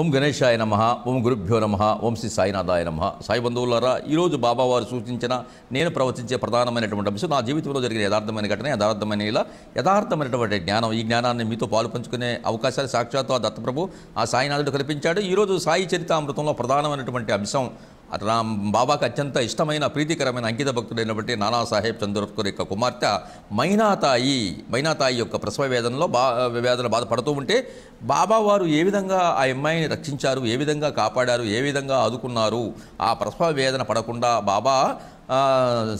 ఓం గణేశాయ నమ ఓం గురుభ్యో నమ ఓం శ్రీ సాయినాథాయ నమ సాయి బంధువులారా ఈరోజు బాబావారు సూచించిన నేను ప్రవచించే ప్రధానమైనటువంటి అంశం నా జీవితంలో జరిగిన యథార్థమైన ఘటన యథార్థమైన ఇలా యథార్థమైనటువంటి జ్ఞానం ఈ జ్ఞానాన్ని మీతో పాలు పంచుకునే అవకాశాలు సాక్షాత్తు ఆ దత్తప్రభు ఆ సాయినాథుడు కల్పించాడు ఈరోజు సాయి చరితామృతంలో ప్రధానమైనటువంటి అంశం రామ్ బాబాకు అత్యంత ఇష్టమైన ప్రీతికరమైన అంకిత భక్తుడైనటువంటి నానా సాహెబ్ చంద్రకూర్ యొక్క కుమార్తె మైనాతాయి మైనాతాయి యొక్క ప్రసవ వేదనలో బా వేదన బాధపడుతూ ఉంటే బాబా వారు ఏ విధంగా ఆ అమ్మాయిని రక్షించారు ఏ విధంగా కాపాడారు ఏ విధంగా ఆదుకున్నారు ఆ ప్రసవ వేదన పడకుండా బాబా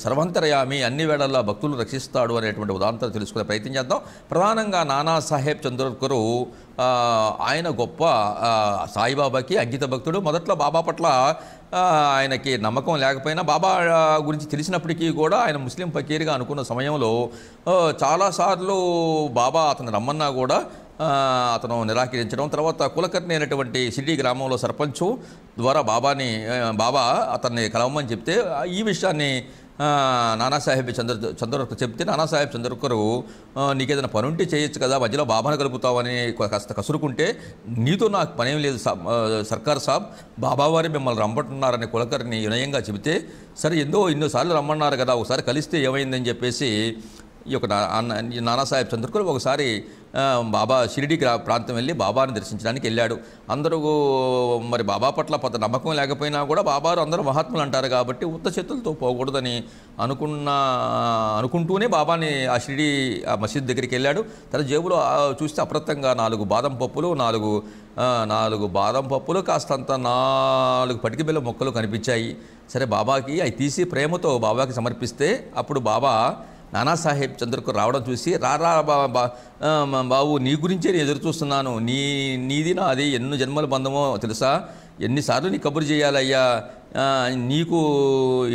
సర్వంతరయామి అన్ని వేళల్లో భక్తులు రక్షిస్తాడు అనేటువంటి ఉదాహరణ తెలుసుకునే ప్రయత్నం చేద్దాం ప్రధానంగా నానా సాహెబ్ చంద్రకరు ఆయన గొప్ప సాయిబాబాకి అంకిత భక్తుడు మొదట్లో బాబా పట్ల ఆయనకి నమ్మకం లేకపోయినా బాబా గురించి తెలిసినప్పటికీ కూడా ఆయన ముస్లిం ఫకీర్గా అనుకున్న సమయంలో చాలాసార్లు బాబా అతను రమ్మన్నా కూడా అతను నిరాకరించడం తర్వాత కులకర్ణి అనేటువంటి సిడ్డీ గ్రామంలో సర్పంచు ద్వారా బాబాని బాబా అతన్ని కలవమని చెప్తే ఈ విషయాన్ని నానాసాహెబ్ చంద్ర చంద్రకర్ చెప్తే నానాసాహెబ్ చంద్రకరు నీకు పని ఉంటే చేయొచ్చు కదా మధ్యలో బాబాను కలుపుతావని కాస్త కసురుకుంటే నీతో నాకు పనేం లేదు సర్కార్ సాబ్ బాబావారి మిమ్మల్ని రమ్మంటున్నారని కులకర్ని వినయంగా చెబితే సరే ఎందో ఎన్నోసార్లు రమ్మన్నారు కదా ఒకసారి కలిస్తే ఏమైందని చెప్పేసి ఈ యొక్క నానాసాహెబ్ చంద్రకులు ఒకసారి బాబా షిరిడి ప్రాంతం వెళ్ళి బాబాను దర్శించడానికి వెళ్ళాడు అందరూ మరి బాబా పట్ల పెద్ద నమ్మకం లేకపోయినా కూడా బాబారు అందరూ మహాత్ములు అంటారు కాబట్టి ఉత్త చేతులతో పోకూడదని అనుకున్న అనుకుంటూనే బాబాని ఆ షిరిడి ఆ మసీద్ దగ్గరికి వెళ్ళాడు తన జేబులో చూస్తే అప్రతంగా నాలుగు బాదం పప్పులు నాలుగు నాలుగు బాదం పప్పులు కాస్తంత నాలుగు పటికి బిల్ల మొక్కలు కనిపించాయి సరే బాబాకి అవి తీసి ప్రేమతో బాబాకి సమర్పిస్తే అప్పుడు బాబా నానాసాహెబ్ చంద్రకు రావడం చూసి రారా బాబు నీ గురించే నేను ఎదురు చూస్తున్నాను నీ నీది నాది ఎన్ని జన్మల బంధమో తెలుసా ఎన్నిసార్లు నీ కబురు చేయాలయ్యా నీకు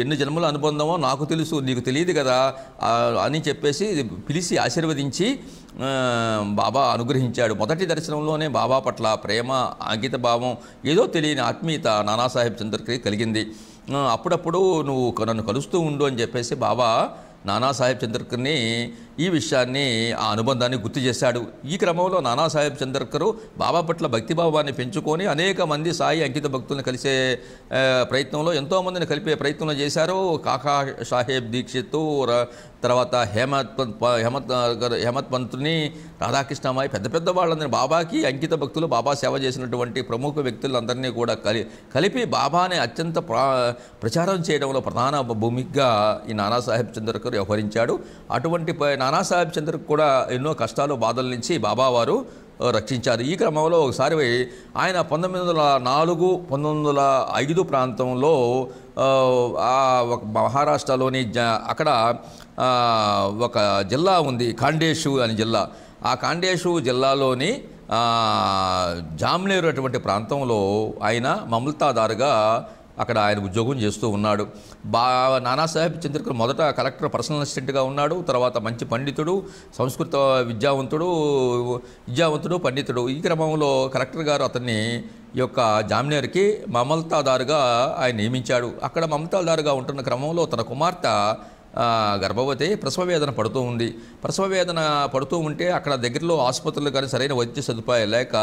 ఎన్ని జన్మల అనుబంధమో నాకు తెలుసు నీకు తెలియదు కదా అని చెప్పేసి పిలిచి ఆశీర్వదించి బాబా అనుగ్రహించాడు మొదటి దర్శనంలోనే బాబా పట్ల ప్రేమ అంకిత భావం ఏదో తెలియని ఆత్మీయత నానాసాహెబ్ చంద్రకి కలిగింది అప్పుడప్పుడు నువ్వు నన్ను కలుస్తూ ఉండు అని చెప్పేసి బాబా నానాసాహెబ్ చంద్రకర్ని ఈ విషయాన్ని ఆ అనుబంధాన్ని గుర్తు చేశాడు ఈ క్రమంలో నానాసాహెబ్ చంద్రకరు బాబా పట్ల భక్తిభావాన్ని పెంచుకొని అనేక మంది సాయి అంకిత భక్తులను కలిసే ప్రయత్నంలో ఎంతోమందిని కలిపే ప్రయత్నం చేశారు కాకా సాహెబ్ దీక్షిత్ తర్వాత హేమత్ హేమత్ హేమత్ పంత్ని రాధాకృష్ణమాయి పెద్ద పెద్ద వాళ్ళందరినీ బాబాకి అంకిత భక్తులు బాబా సేవ చేసినటువంటి ప్రముఖ వ్యక్తులందరినీ కూడా కలి కలిపి బాబాని అత్యంత ప్రచారం చేయడంలో ప్రధాన భూమిగా ఈ నానాసాహెబ్ చంద్రకర్ వ్యవహరించాడు అటువంటి నానాసాహెబ్ చంద్రకు కూడా ఎన్నో కష్టాలు బాధల నుంచి బాబావారు రక్షించారు ఈ క్రమంలో ఒకసారి ఆయన పంతొమ్మిది వందల నాలుగు పంతొమ్మిది వందల ఐదు ప్రాంతంలో ఒక మహారాష్ట్రలోని అక్కడ ఒక జిల్లా ఉంది ఖాండేషు అనే జిల్లా ఆ ఖాండేషు జిల్లాలోని జామ్నేరు అటువంటి ప్రాంతంలో ఆయన మమల్తాదారుగా అక్కడ ఆయన ఉద్యోగం చేస్తూ ఉన్నాడు బా నానాసాహెబ్ చంద్రకర్ మొదట కలెక్టర్ పర్సనల్ అసిస్టెంట్గా ఉన్నాడు తర్వాత మంచి పండితుడు సంస్కృత విద్యావంతుడు విద్యావంతుడు పండితుడు ఈ క్రమంలో కలెక్టర్ గారు అతన్ని ఈ యొక్క జామినేర్కి మమతాదారుగా ఆయన నియమించాడు అక్కడ మమతాదారుగా ఉంటున్న క్రమంలో తన కుమార్తె గర్భవతి ప్రసవ వేదన పడుతూ ఉంది ప్రసవ వేదన పడుతూ ఉంటే అక్కడ దగ్గరలో ఆసుపత్రులు కానీ సరైన వైద్య సదుపాయాలు లేక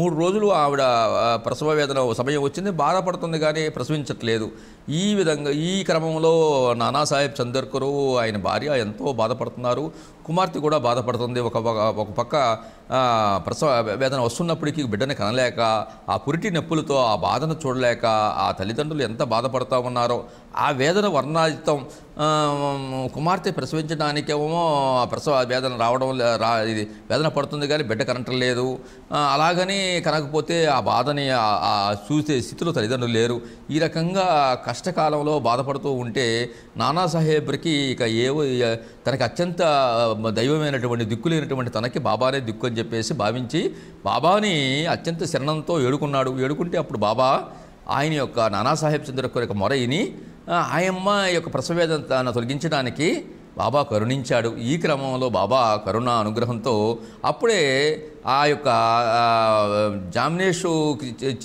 మూడు రోజులు ఆవిడ ప్రసవ వేదన సమయం వచ్చింది బాధపడుతుంది కానీ ప్రసవించట్లేదు ఈ విధంగా ఈ క్రమంలో నానాసాహెబ్ చందర్కరు ఆయన భార్య ఎంతో బాధపడుతున్నారు కుమార్తె కూడా బాధపడుతుంది ఒక ఒక పక్క ప్రసవ వేదన వస్తున్నప్పటికీ బిడ్డను కనలేక ఆ పురిటి నొప్పులతో ఆ బాధను చూడలేక ఆ తల్లిదండ్రులు ఎంత బాధపడుతూ ఉన్నారో ఆ వేదన వర్ణాయుతం కుమార్తె ప్రసవించడానికేమో ఆ ప్రసవ వేదన రావడం రా ఇది వేదన పడుతుంది కానీ బిడ్డ కరెంట్ లేదు అలాగని కనకపోతే ఆ బాధని చూసే స్థితిలో తల్లిదండ్రులు లేరు ఈ రకంగా కష్ట కష్టకాలంలో బాధపడుతూ ఉంటే నానాసాహేబ్కి ఇక ఏవో తనకి అత్యంత దైవమైనటువంటి దిక్కు లేనటువంటి తనకి బాబానే దిక్కు అని చెప్పేసి భావించి బాబాని అత్యంత శరణంతో ఏడుకున్నాడు ఏడుకుంటే అప్పుడు బాబా ఆయన యొక్క నానాసాహెబ్ చంద్ర యొక్క మొరయిని ఆయమ్మ యొక్క ప్రసవేదన తొలగించడానికి బాబా కరుణించాడు ఈ క్రమంలో బాబా కరుణ అనుగ్రహంతో అప్పుడే ఆ యొక్క జామ్నేషు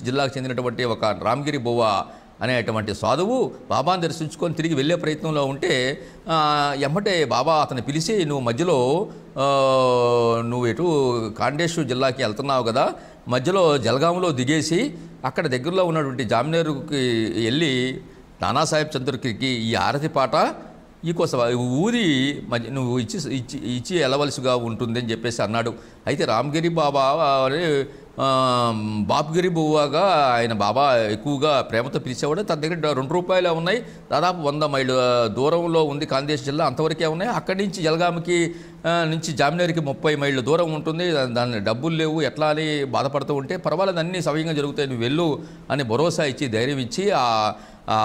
జిల్లాకు చెందినటువంటి ఒక రామగిరి బువ్వ అనేటువంటి సాధువు బాబాను దర్శించుకొని తిరిగి వెళ్ళే ప్రయత్నంలో ఉంటే ఎమ్మటే బాబా అతను పిలిచి నువ్వు మధ్యలో నువ్వు ఎటు కాండేశ్వర్ జిల్లాకి వెళ్తున్నావు కదా మధ్యలో జలగాంలో దిగేసి అక్కడ దగ్గరలో ఉన్నటువంటి జామినేరుకి వెళ్ళి నానాసాహెబ్ చంద్రకి ఈ ఆరతి పాట ఈ కోసం ఊరి నువ్వు ఇచ్చి ఇచ్చి ఇచ్చి వెళ్ళవలసిగా అని చెప్పేసి అన్నాడు అయితే రామగిరి బాబా బాపుగిరి బువ్వాగా ఆయన బాబా ఎక్కువగా ప్రేమతో పిలిచేవాడు తన దగ్గర రెండు రూపాయలే ఉన్నాయి దాదాపు వంద మైలు దూరంలో ఉంది కాందేశ్ జిల్లా అంతవరకే ఉన్నాయి అక్కడి నుంచి జలగామికి నుంచి జామినేరికి ముప్పై మైళ్ళు దూరం ఉంటుంది దాని డబ్బులు లేవు ఎట్లా అని బాధపడుతూ ఉంటే పర్వాలేదు అన్నీ సవ్యంగా జరుగుతాయి నువ్వు వెళ్ళు అని భరోసా ఇచ్చి ధైర్యం ఇచ్చి ఆ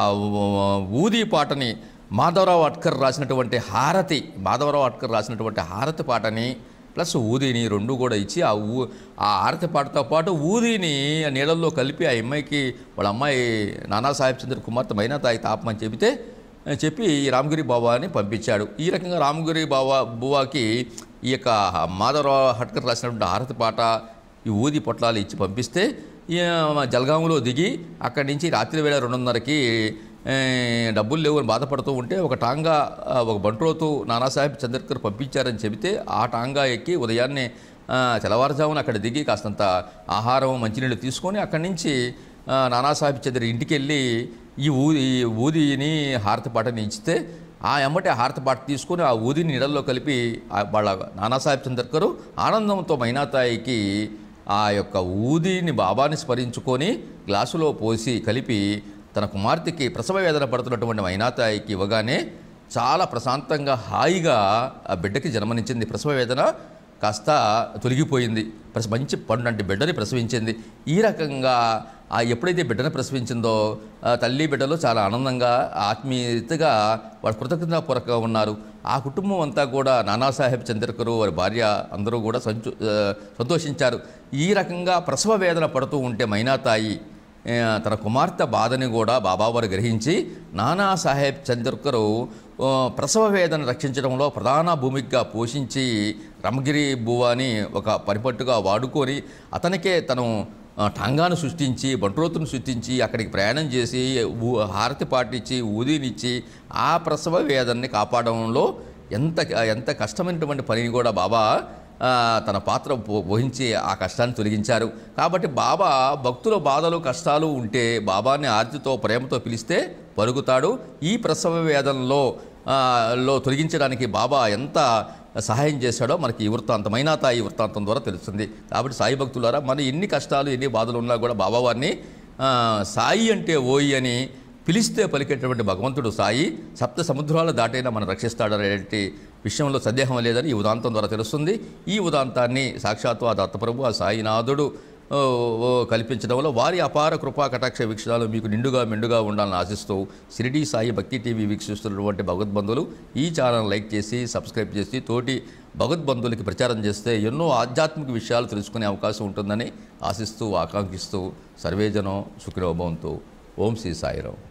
ఊది పాటని మాధవరావు అట్కర్ రాసినటువంటి హారతి మాధవరావు అట్కర్ రాసినటువంటి హారతి పాటని ప్లస్ ఊదిని రెండు కూడా ఇచ్చి ఆ ఊ ఆ ఆరతి పాటతో పాటు ఊదిని నీళ్ళల్లో కలిపి ఆ అమ్మాయికి వాళ్ళ అమ్మాయి నానాసాహెబ్ చంద్ర కుమార్తె మైనా తాయి తాపమని చెబితే చెప్పి ఈ రామగిరి బాబాని పంపించాడు ఈ రకంగా రామగిరి బాబా బువాకి ఈ యొక్క మాధవ హట్కర్ రాసినటువంటి ఆరతి పాట ఈ ఊది పొట్లాలు ఇచ్చి పంపిస్తే జల్గాములో దిగి అక్కడి నుంచి రాత్రి వేళ రెండున్నరకి డబ్బులు లేవు అని బాధపడుతూ ఉంటే ఒక టాంగా ఒక బంట్రోతు నానాసాహెబ్ చంద్రకర్ పంపించారని చెబితే ఆ టాంగా ఎక్కి ఉదయాన్నే తెల్లవారుజామున అక్కడ దిగి కాస్తంత ఆహారం మంచినీళ్ళు తీసుకొని అక్కడి నుంచి నానాసాహెబ్ చంద్ర ఇంటికి వెళ్ళి ఈ ఊది ఈ ఊదిని హారతపాటని ఇచ్చితే ఆ ఎమ్మటే హారతపాట తీసుకొని ఆ ఊదిని నీడల్లో కలిపి వాళ్ళ నానాసాహెబ్ చంద్రకరు ఆనందంతో మైనాతాయికి ఆ యొక్క ఊదిని బాబాని స్మరించుకొని గ్లాసులో పోసి కలిపి తన కుమార్తెకి ప్రసవ వేదన పడుతున్నటువంటి మైనాతాయికి ఇవ్వగానే చాలా ప్రశాంతంగా హాయిగా ఆ బిడ్డకి జన్మనిచ్చింది ప్రసవ వేదన కాస్త తొలగిపోయింది ప్రస మంచి పండు బిడ్డని ప్రసవించింది ఈ రకంగా ఆ ఎప్పుడైతే బిడ్డను ప్రసవించిందో తల్లి బిడ్డలు చాలా ఆనందంగా ఆత్మీయతగా వాళ్ళు కృతజ్ఞతాపూర్వకంగా ఉన్నారు ఆ కుటుంబం అంతా కూడా నానాసాహెబ్ చంద్రకరు వారి భార్య అందరూ కూడా సంతోషించారు ఈ రకంగా ప్రసవ వేదన పడుతూ ఉంటే మైనాతాయి తన కుమార్తె బాధని కూడా బాబావారు గ్రహించి నానా సాహెబ్ చంద్రకరు ప్రసవ వేదన రక్షించడంలో ప్రధాన భూమికగా పోషించి రమగిరి భూవాని ఒక పరిపట్టుగా వాడుకొని అతనికే తను టంగాను సృష్టించి బంట్రోతును సృష్టించి అక్కడికి ప్రయాణం చేసి హారతి పాటించి ఊదినిచ్చి ఆ ప్రసవ వేదనని కాపాడడంలో ఎంత ఎంత కష్టమైనటువంటి పనిని కూడా బాబా తన పాత్ర వహించి ఆ కష్టాన్ని తొలగించారు కాబట్టి బాబా భక్తుల బాధలు కష్టాలు ఉంటే బాబాని ఆర్తితో ప్రేమతో పిలిస్తే పరుగుతాడు ఈ ప్రసవ వేదనలో లో తొలగించడానికి బాబా ఎంత సహాయం చేశాడో మనకి ఈ వృత్తాంతమైన ఈ వృత్తాంతం ద్వారా తెలుస్తుంది కాబట్టి సాయి భక్తులారా మన ఎన్ని కష్టాలు ఎన్ని బాధలు ఉన్నా కూడా బాబావారిని సాయి అంటే ఓయి అని పిలిస్తే పలికేటటువంటి భగవంతుడు సాయి సప్త సముద్రాలు దాటైనా మనం రక్షిస్తాడనేటువంటి విషయంలో సందేహం లేదని ఈ ఉదాంతం ద్వారా తెలుస్తుంది ఈ ఉదాంతాన్ని సాక్షాత్తు ఆ దత్తప్రభు ఆ సాయినాథుడు కల్పించడంలో వారి అపార కృపా కటాక్ష వీక్షణాలు మీకు నిండుగా మెండుగా ఉండాలని ఆశిస్తూ షిరిడి సాయి భక్తి టీవీ వీక్షిస్తున్నటువంటి భగవద్బంధులు ఈ ఛానల్ లైక్ చేసి సబ్స్క్రైబ్ చేసి తోటి భగవద్బంధులకి ప్రచారం చేస్తే ఎన్నో ఆధ్యాత్మిక విషయాలు తెలుసుకునే అవకాశం ఉంటుందని ఆశిస్తూ ఆకాంక్షిస్తూ సర్వేజనం సుఖినోభవంతో ఓం శ్రీ సాయిరావు